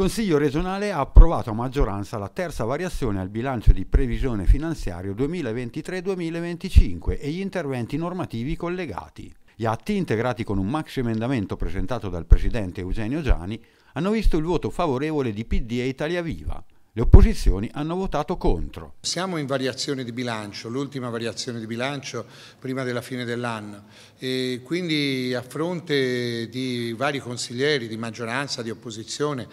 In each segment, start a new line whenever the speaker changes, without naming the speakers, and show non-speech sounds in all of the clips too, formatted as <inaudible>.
Consiglio regionale ha approvato a maggioranza la terza variazione al bilancio di previsione finanziario 2023-2025 e gli interventi normativi collegati. Gli atti, integrati con un maxi emendamento presentato dal presidente Eugenio Giani, hanno visto il voto favorevole di PD e Italia Viva. Le opposizioni hanno votato contro.
Siamo in variazione di bilancio, l'ultima variazione di bilancio prima della fine dell'anno e quindi a fronte di vari consiglieri di maggioranza, di opposizione,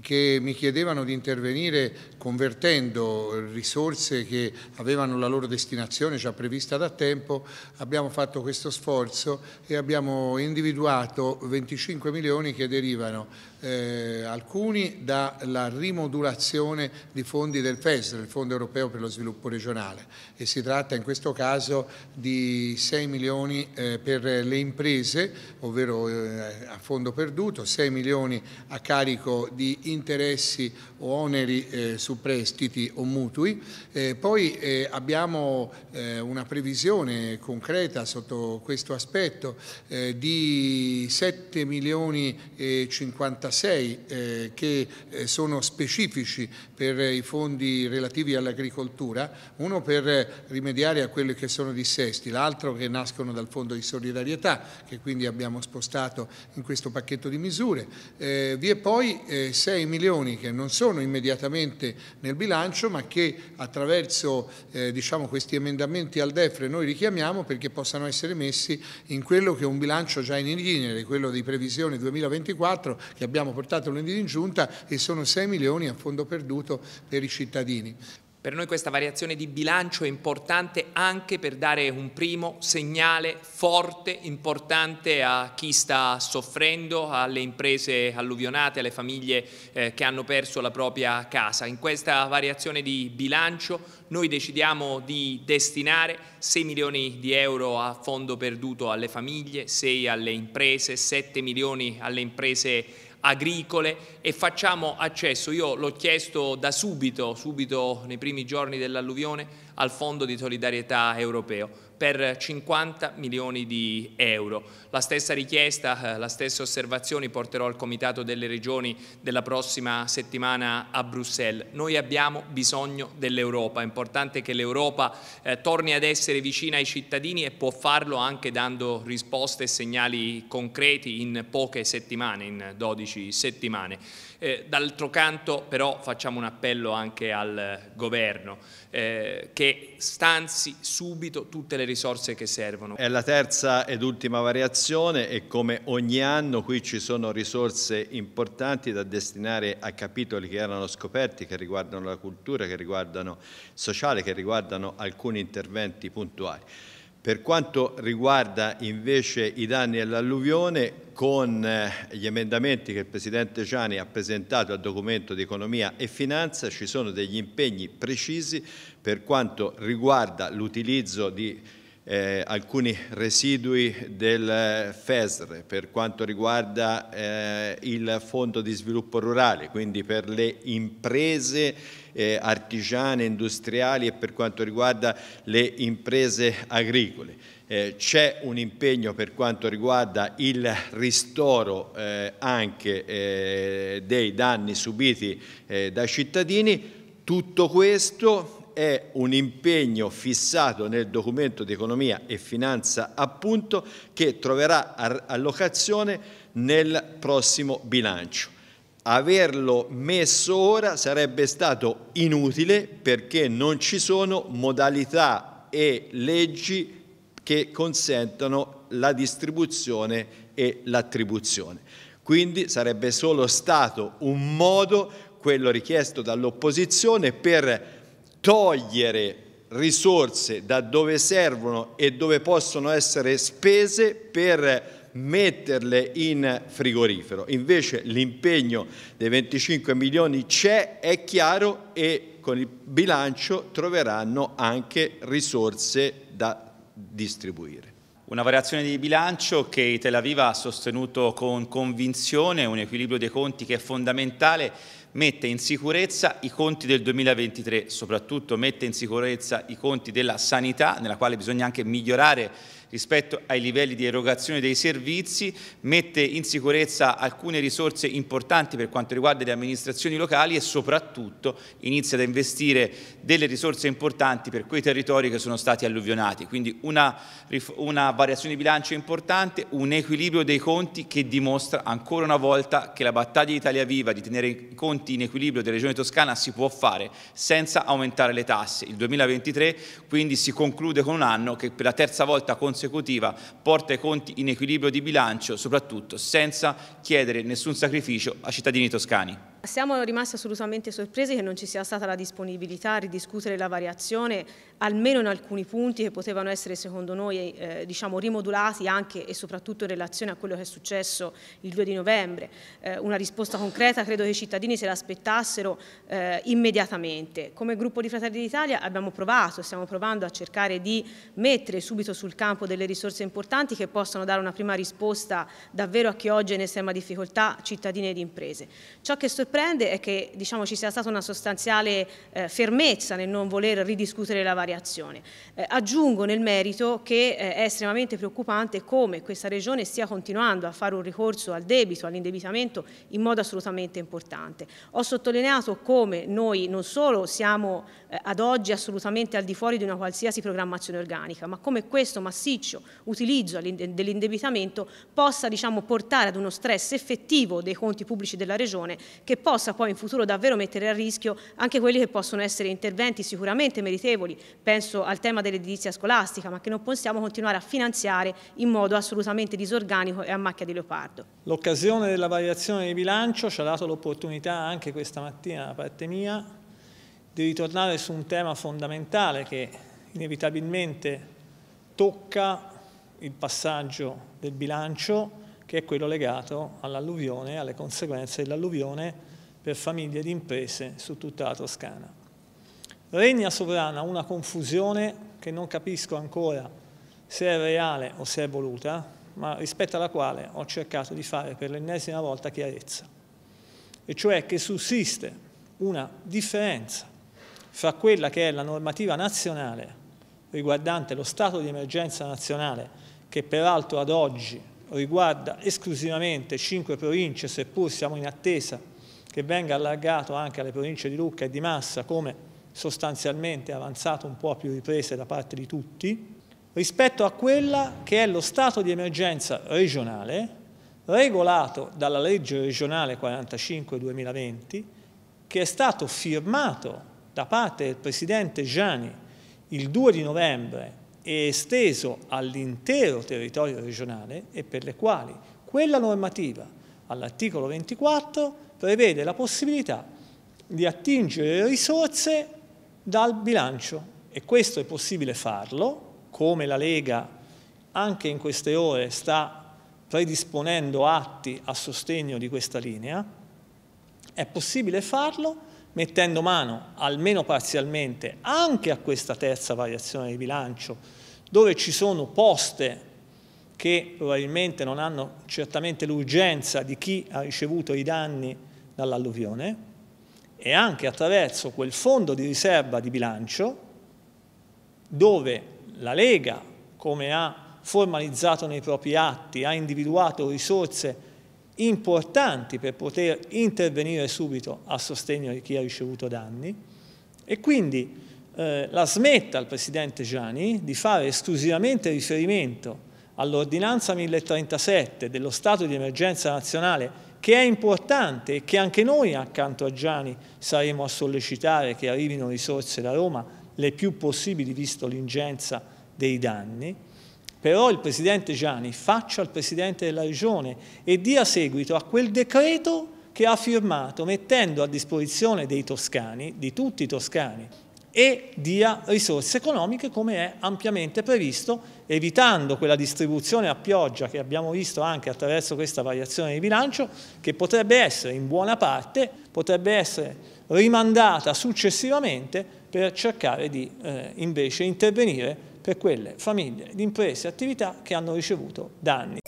che mi chiedevano di intervenire convertendo risorse che avevano la loro destinazione già prevista da tempo, abbiamo fatto questo sforzo e abbiamo individuato 25 milioni che derivano eh, alcuni dalla rimodulazione di fondi del FES, del Fondo Europeo per lo Sviluppo Regionale e si tratta in questo caso di 6 milioni eh, per le imprese, ovvero eh, a fondo perduto, 6 milioni a carico di interessi o oneri eh, su prestiti o mutui. Eh, poi eh, abbiamo una previsione concreta sotto questo aspetto di 7 milioni e 56 46 eh, che eh, sono specifici per eh, i fondi relativi all'agricoltura, uno per eh, rimediare a quelli che sono dissesti, l'altro che nascono dal fondo di solidarietà che quindi abbiamo spostato in questo pacchetto di misure. Eh, vi è poi 6 milioni che non sono immediatamente nel bilancio ma che attraverso diciamo, questi emendamenti al DEFRE noi richiamiamo perché possano essere messi in quello che è un bilancio già in linea, quello di previsione 2024 che abbiamo l'abbiamo portato lunedì in giunta e sono 6 milioni a fondo perduto per i cittadini. Per noi
questa variazione di bilancio è importante anche per dare un primo segnale forte, importante a chi sta soffrendo, alle imprese alluvionate, alle famiglie eh, che hanno perso la propria casa. In questa variazione di bilancio noi decidiamo di destinare 6 milioni di euro a fondo perduto alle famiglie, 6 alle imprese, 7 milioni alle imprese agricole e facciamo accesso, io l'ho chiesto da subito, subito nei primi giorni dell'alluvione, al Fondo di solidarietà europeo per 50 milioni di euro. La stessa richiesta, eh, la stessa osservazione porterò al Comitato delle Regioni della prossima settimana a Bruxelles. Noi abbiamo bisogno dell'Europa, è importante che l'Europa eh, torni ad essere vicina ai cittadini e può farlo anche dando risposte e segnali concreti in poche settimane, in 12 settimane. Eh, d'altro canto però facciamo un appello anche al governo eh, che stanzi subito tutte le risorse che servono. È
la terza ed ultima variazione e come ogni anno qui ci sono risorse importanti da destinare a capitoli che erano scoperti, che riguardano la cultura, che riguardano il sociale, che riguardano alcuni interventi puntuali. Per quanto riguarda invece i danni all'alluvione, con eh, gli emendamenti che il Presidente Gianni ha presentato al documento di economia e finanza ci sono degli impegni precisi per quanto riguarda l'utilizzo di eh, alcuni residui del FESR per quanto riguarda eh, il Fondo di Sviluppo Rurale, quindi per le imprese eh, artigiane, industriali e per quanto riguarda le imprese agricole. Eh, C'è un impegno per quanto riguarda il ristoro eh, anche eh, dei danni subiti eh, dai cittadini, tutto questo è un impegno fissato nel documento di economia e finanza appunto che troverà allocazione nel prossimo bilancio. Averlo messo ora sarebbe stato inutile perché non ci sono modalità e leggi che consentano la distribuzione e l'attribuzione. Quindi sarebbe solo stato un modo, quello richiesto dall'opposizione, per togliere risorse da dove servono e dove possono essere spese per metterle in frigorifero. Invece l'impegno dei 25 milioni c'è, è chiaro e con il bilancio troveranno anche risorse da distribuire. Una variazione
di bilancio che Tel Aviv ha sostenuto con convinzione, un equilibrio dei conti che è fondamentale mette in sicurezza i conti del 2023, soprattutto mette in sicurezza i conti della sanità, nella quale bisogna anche migliorare rispetto ai livelli di erogazione dei servizi, mette in sicurezza alcune risorse importanti per quanto riguarda le amministrazioni locali e soprattutto inizia ad investire delle risorse importanti per quei territori che sono stati alluvionati. Quindi una, una variazione di bilancio importante, un equilibrio dei conti che dimostra ancora una volta che la battaglia di Italia Viva di tenere i conti in equilibrio della Regione Toscana si può fare senza aumentare le tasse. Il 2023 quindi si conclude con un anno che per la terza volta consecutiva consecutiva porta i conti in equilibrio di bilancio, soprattutto senza chiedere nessun sacrificio ai cittadini
toscani. Siamo rimasti assolutamente sorpresi che non ci sia stata la disponibilità a ridiscutere la variazione, almeno in alcuni punti che potevano essere secondo noi eh, diciamo, rimodulati anche e soprattutto in relazione a quello che è successo il 2 di novembre. Eh, una risposta concreta credo che i cittadini se l'aspettassero eh, immediatamente. Come gruppo di Fratelli d'Italia abbiamo provato, stiamo provando a cercare di mettere subito sul campo delle risorse importanti che possano dare una prima risposta davvero a chi oggi è in estrema difficoltà, cittadini ed imprese. Ciò che sorprende è che diciamo, ci sia stata una sostanziale eh, fermezza nel non voler ridiscutere la variazione. Eh, aggiungo nel merito che eh, è estremamente preoccupante come questa Regione stia continuando a fare un ricorso al debito, all'indebitamento in modo assolutamente importante. Ho sottolineato come noi non solo siamo eh, ad oggi assolutamente al di fuori di una qualsiasi programmazione organica, ma come questo massiccio utilizzo dell'indebitamento possa diciamo, portare ad uno stress effettivo dei conti pubblici della Regione che possa poi in futuro davvero mettere a rischio anche quelli che possono essere interventi sicuramente meritevoli, penso al tema dell'edilizia scolastica, ma che non possiamo continuare a finanziare in modo assolutamente disorganico e a macchia di leopardo.
L'occasione della variazione di bilancio ci ha dato l'opportunità anche questa mattina da parte mia di ritornare su un tema fondamentale che inevitabilmente tocca il passaggio del bilancio che è quello legato all'alluvione, e alle conseguenze dell'alluvione per famiglie ed imprese su tutta la Toscana. Regna sovrana una confusione che non capisco ancora se è reale o se è voluta, ma rispetto alla quale ho cercato di fare per l'ennesima volta chiarezza, e cioè che sussiste una differenza fra quella che è la normativa nazionale riguardante lo stato di emergenza nazionale, che peraltro ad oggi riguarda esclusivamente cinque province, seppur siamo in attesa che venga allargato anche alle province di Lucca e di Massa come sostanzialmente avanzato un po' a più riprese da parte di tutti, rispetto a quella che è lo stato di emergenza regionale regolato dalla legge regionale 45-2020 che è stato firmato da parte del Presidente Gianni il 2 di novembre e esteso all'intero territorio regionale e per le quali quella normativa all'articolo 24 prevede la possibilità di attingere risorse dal bilancio e questo è possibile farlo, come la Lega anche in queste ore sta predisponendo atti a sostegno di questa linea, è possibile farlo mettendo mano almeno parzialmente anche a questa terza variazione di bilancio dove ci sono poste che probabilmente non hanno certamente l'urgenza di chi ha ricevuto i danni dall'alluvione e anche attraverso quel fondo di riserva di bilancio dove la Lega, come ha formalizzato nei propri atti, ha individuato risorse importanti per poter intervenire subito a sostegno di chi ha ricevuto danni e quindi eh, la smetta il Presidente Gianni di fare esclusivamente riferimento all'ordinanza 1037 dello stato di emergenza nazionale che è importante e che anche noi accanto a Gianni saremo a sollecitare che arrivino risorse da Roma le più possibili visto l'ingenza dei danni, però il Presidente Gianni faccia il Presidente della Regione e dia seguito a quel decreto che ha firmato mettendo a disposizione dei toscani, di tutti i toscani, e dia risorse economiche come è ampiamente previsto, evitando quella distribuzione a pioggia che abbiamo visto anche attraverso questa variazione di bilancio, che potrebbe essere in buona parte, potrebbe essere rimandata successivamente per cercare di eh, invece intervenire per quelle famiglie, imprese e attività che hanno ricevuto danni.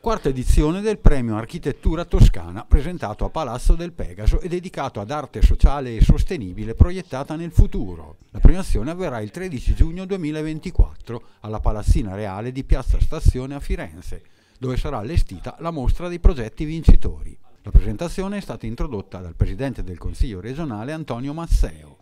quarta edizione del premio Architettura Toscana presentato a Palazzo del Pegaso e dedicato ad arte sociale e sostenibile proiettata nel futuro. La premiazione avverrà il 13 giugno 2024 alla Palazzina Reale di Piazza Stazione a Firenze, dove sarà allestita la mostra dei progetti vincitori. La presentazione è stata introdotta dal Presidente del Consiglio regionale Antonio Masseo.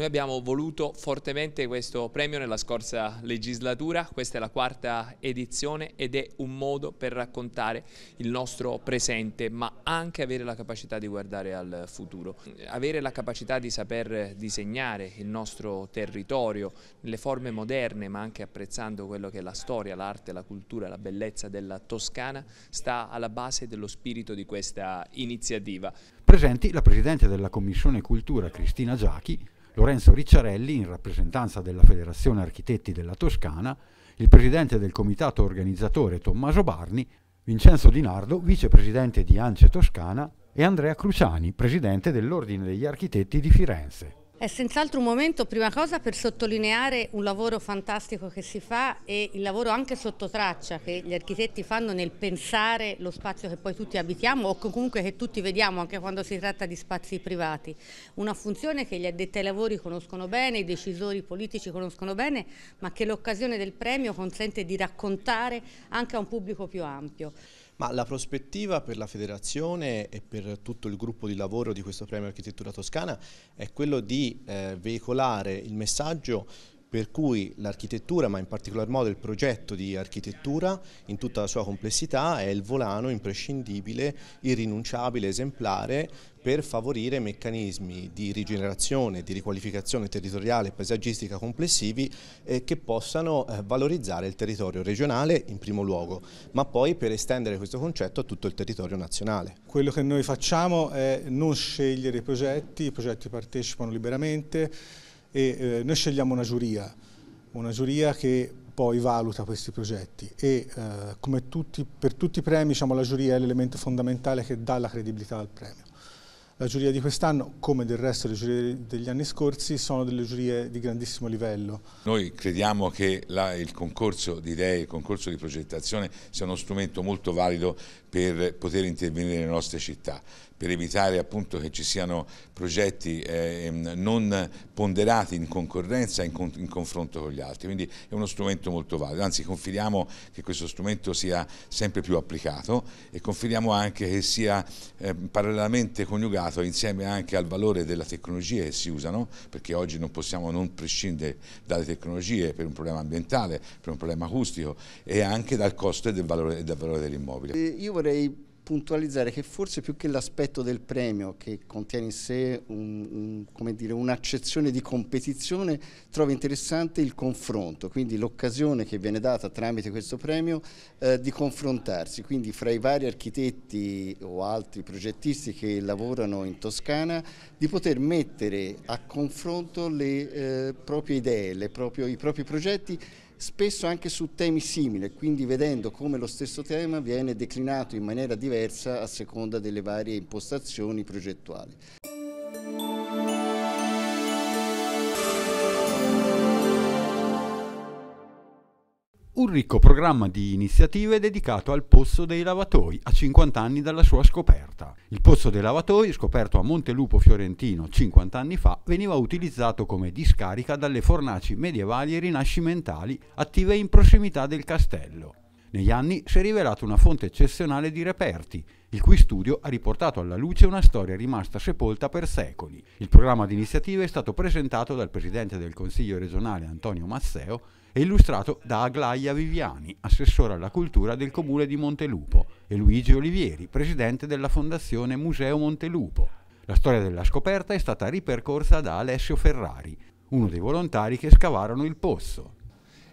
Noi abbiamo voluto fortemente questo premio nella scorsa legislatura, questa è la quarta edizione ed è un modo per raccontare il nostro presente ma anche avere la capacità di guardare al futuro, avere la capacità di saper disegnare il nostro territorio nelle forme moderne ma anche apprezzando quello che è la storia, l'arte, la cultura, la bellezza della Toscana sta alla base dello spirito di questa iniziativa.
Presenti la Presidente della Commissione Cultura Cristina Giachi, Lorenzo Ricciarelli, in rappresentanza della Federazione Architetti della Toscana, il presidente del comitato organizzatore Tommaso Barni, Vincenzo Di Nardo, vicepresidente di Ance Toscana, e Andrea Cruciani, presidente dell'Ordine degli Architetti di Firenze.
È senz'altro un momento, prima cosa, per sottolineare un lavoro fantastico che si fa e il lavoro anche sotto traccia che gli architetti fanno nel pensare lo spazio che poi tutti abitiamo o comunque che tutti vediamo anche quando si tratta di spazi privati. Una funzione che gli addetti ai lavori conoscono bene, i decisori politici conoscono bene, ma che l'occasione del premio consente di raccontare anche a un pubblico più ampio.
Ma la prospettiva per la federazione e per tutto il gruppo di lavoro di questo premio Architettura Toscana è quello di eh, veicolare il messaggio per cui l'architettura, ma in particolar modo il progetto di architettura in tutta la sua complessità è il volano imprescindibile, irrinunciabile, esemplare per favorire meccanismi di rigenerazione, di riqualificazione territoriale e paesaggistica complessivi eh, che possano eh, valorizzare il territorio regionale in primo luogo, ma poi per estendere questo concetto a tutto il territorio nazionale.
Quello che noi facciamo è non scegliere i progetti, i progetti partecipano liberamente, e eh, noi scegliamo una giuria, una giuria che poi valuta questi progetti e eh, come tutti, per tutti i premi diciamo, la giuria è l'elemento fondamentale che dà la credibilità al premio. La giuria di quest'anno, come del resto le giurie degli anni scorsi, sono delle giurie di grandissimo livello.
Noi crediamo che la, il concorso di idee, il concorso di progettazione sia uno strumento molto valido per poter intervenire nelle nostre città per evitare appunto che ci siano progetti eh, ehm, non ponderati in concorrenza, in, con, in, confronto con gli altri. Quindi è uno strumento molto valido, anzi confidiamo che questo strumento sia sempre più applicato e confidiamo anche che sia eh, parallelamente coniugato insieme anche al valore della tecnologia che si usano, perché oggi non possiamo non prescindere dalle tecnologie per un problema ambientale, per un problema acustico e anche dal costo e del valore, dal valore dell'immobile. Eh,
io vorrei puntualizzare che forse più che l'aspetto del premio che contiene in sé un'accezione un, di competizione trovo interessante il confronto, quindi l'occasione che viene data tramite questo premio eh, di confrontarsi, quindi fra i vari architetti o altri progettisti che lavorano in Toscana di poter mettere a confronto le eh, proprie idee, le proprio, i propri progetti spesso anche su temi simili, quindi vedendo come lo stesso tema viene declinato in maniera diversa a seconda delle varie impostazioni progettuali.
un ricco programma di iniziative dedicato al Pozzo dei Lavatoi, a 50 anni dalla sua scoperta. Il Pozzo dei Lavatoi, scoperto a Montelupo Fiorentino 50 anni fa, veniva utilizzato come discarica dalle fornaci medievali e rinascimentali attive in prossimità del castello. Negli anni si è rivelato una fonte eccezionale di reperti, il cui studio ha riportato alla luce una storia rimasta sepolta per secoli. Il programma di iniziative è stato presentato dal Presidente del Consiglio regionale Antonio Masseo e illustrato da Aglaia Viviani, assessore alla cultura del comune di Montelupo, e Luigi Olivieri, presidente della fondazione Museo Montelupo. La storia della scoperta è stata ripercorsa da Alessio Ferrari, uno dei volontari che scavarono il pozzo.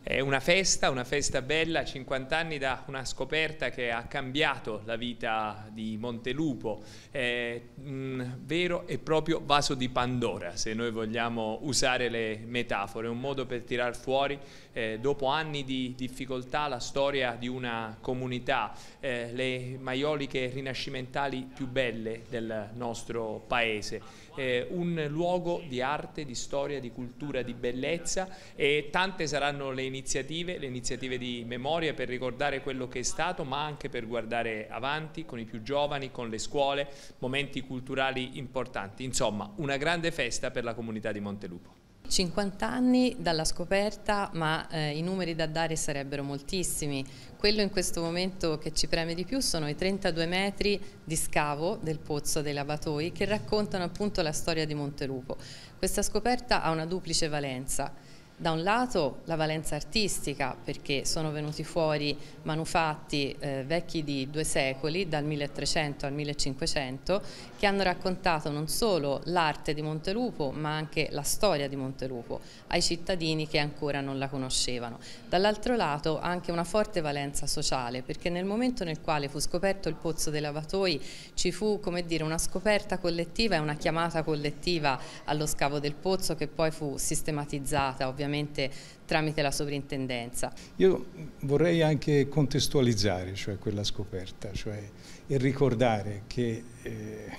È una festa, una festa bella, 50 anni da una scoperta che ha cambiato la vita di Montelupo, è un vero e proprio vaso di Pandora, se noi vogliamo usare le metafore, un modo per tirar fuori eh, dopo anni di difficoltà la storia di una comunità, eh, le maioliche rinascimentali più belle del nostro paese, eh, un luogo di arte, di storia, di cultura, di bellezza e tante saranno le iniziative iniziative, le iniziative di memoria per ricordare quello che è stato, ma anche per guardare avanti con i più giovani, con le scuole, momenti culturali importanti. Insomma, una grande festa per la comunità di Montelupo. 50 anni dalla scoperta, ma eh, i numeri da dare sarebbero moltissimi. Quello in questo momento che ci preme di più sono i 32 metri di scavo del pozzo dei lavatoi che raccontano appunto la storia di Montelupo. Questa scoperta ha una duplice valenza da un lato la valenza artistica perché sono venuti fuori manufatti eh, vecchi di due secoli, dal 1300 al 1500, che hanno raccontato non solo l'arte di Montelupo ma anche la storia di Montelupo ai cittadini che ancora non la conoscevano. Dall'altro lato anche una forte valenza sociale perché nel momento nel quale fu scoperto il pozzo dei lavatoi ci fu come dire, una scoperta collettiva e una chiamata collettiva allo scavo del pozzo che poi fu sistematizzata ovviamente ovviamente tramite la sovrintendenza.
Io vorrei anche contestualizzare cioè, quella scoperta cioè, e ricordare che eh,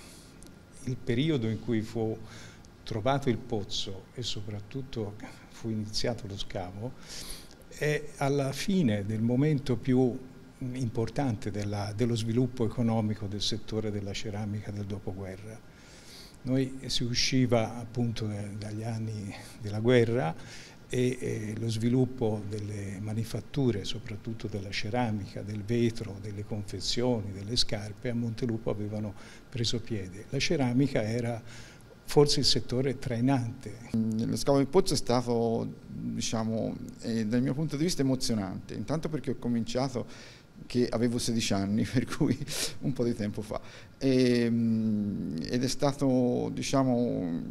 il periodo in cui fu trovato il pozzo e soprattutto fu iniziato lo scavo è alla fine del momento più importante della, dello sviluppo economico del settore della ceramica del dopoguerra. Noi si usciva appunto dagli anni della guerra e eh, lo sviluppo delle manifatture, soprattutto della ceramica, del vetro, delle confezioni, delle scarpe, a Montelupo avevano preso piede. La ceramica era forse il settore trainante. Mm, lo scavo del pozzo è stato, diciamo, eh, dal mio punto di vista emozionante,
intanto perché ho cominciato che avevo 16 anni, <laughs> per cui un po' di tempo fa. E, ehm, ed è stato, diciamo,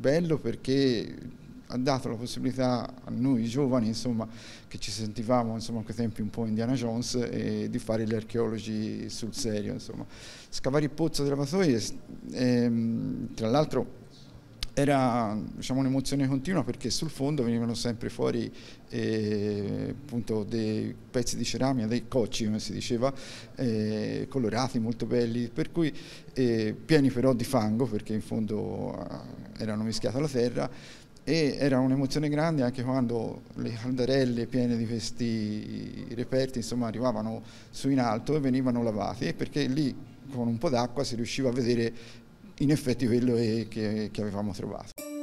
bello perché ha dato la possibilità a noi giovani, insomma, che ci sentivamo insomma, a quei tempi un po' Indiana Jones, eh, di fare gli archeologi sul serio. Insomma. Scavare il pozzo della Matoie, ehm, tra l'altro, era diciamo, un'emozione continua perché sul fondo venivano sempre fuori eh, appunto, dei pezzi di ceramica, dei cocci come si diceva, eh, colorati, molto belli, per cui eh, pieni però di fango perché in fondo ah, erano mischiati alla terra e era un'emozione grande anche quando le calderelle piene di questi reperti insomma, arrivavano su in alto e venivano lavati perché lì con un po' d'acqua si riusciva a vedere in effetti quello che, che avevamo trovato.